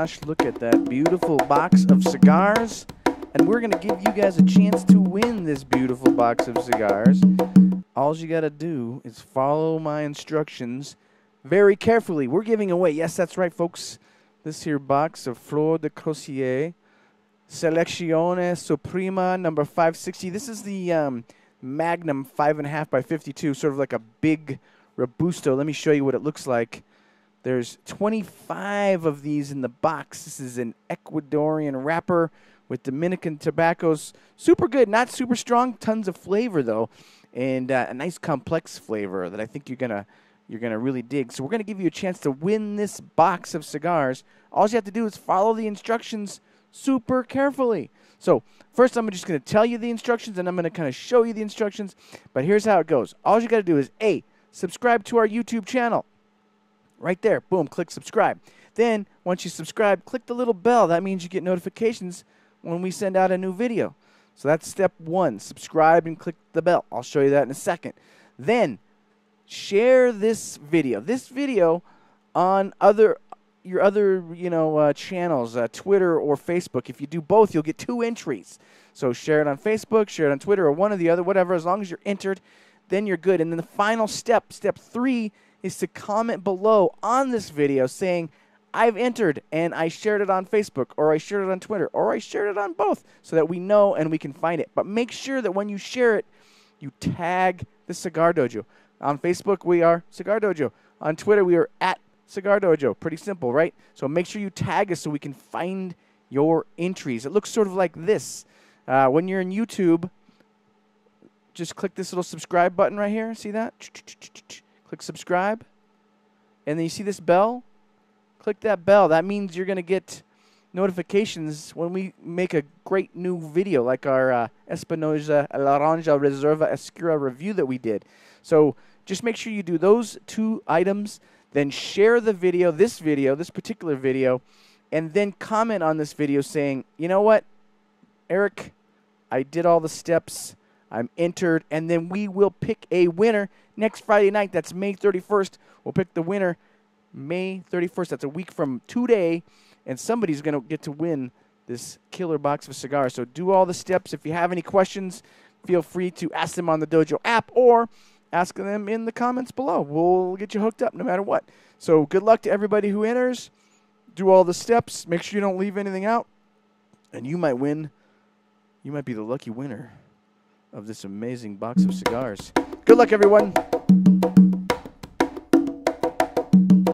gosh, look at that beautiful box of cigars. And we're going to give you guys a chance to win this beautiful box of cigars. All you got to do is follow my instructions very carefully. We're giving away, yes, that's right, folks, this here box of Flor de Crossier. Seleccione Suprema number 560. This is the um, Magnum 5.5 by 52, sort of like a big Robusto. Let me show you what it looks like. There's 25 of these in the box. This is an Ecuadorian wrapper with Dominican tobaccos. Super good, not super strong. Tons of flavor though, and uh, a nice complex flavor that I think you're gonna you're gonna really dig. So we're gonna give you a chance to win this box of cigars. All you have to do is follow the instructions super carefully. So first, I'm just gonna tell you the instructions, and I'm gonna kind of show you the instructions. But here's how it goes. All you gotta do is a subscribe to our YouTube channel right there. Boom, click subscribe. Then, once you subscribe, click the little bell. That means you get notifications when we send out a new video. So that's step one subscribe and click the bell. I'll show you that in a second. Then, share this video. This video on other your other you know uh, channels uh, twitter or facebook if you do both you'll get two entries so share it on facebook share it on twitter or one or the other whatever as long as you're entered then you're good. And then the final step, step three, is to comment below on this video saying, I've entered and I shared it on Facebook or I shared it on Twitter or I shared it on both so that we know and we can find it. But make sure that when you share it, you tag the Cigar Dojo. On Facebook, we are Cigar Dojo. On Twitter, we are at Cigar Dojo. Pretty simple, right? So make sure you tag us so we can find your entries. It looks sort of like this. Uh, when you're in YouTube, just click this little subscribe button right here. See that? Click subscribe. And then you see this bell? Click that bell. That means you're going to get notifications when we make a great new video like our uh, Espinosa Laranja Reserva Escura review that we did. So just make sure you do those two items, then share the video, this video, this particular video, and then comment on this video saying, you know what, Eric, I did all the steps. I'm entered, and then we will pick a winner next Friday night. That's May 31st. We'll pick the winner May 31st. That's a week from today, and somebody's going to get to win this killer box of cigars. So do all the steps. If you have any questions, feel free to ask them on the Dojo app or ask them in the comments below. We'll get you hooked up no matter what. So good luck to everybody who enters. Do all the steps. Make sure you don't leave anything out, and you might win. You might be the lucky winner of this amazing box of cigars. Good luck, everyone.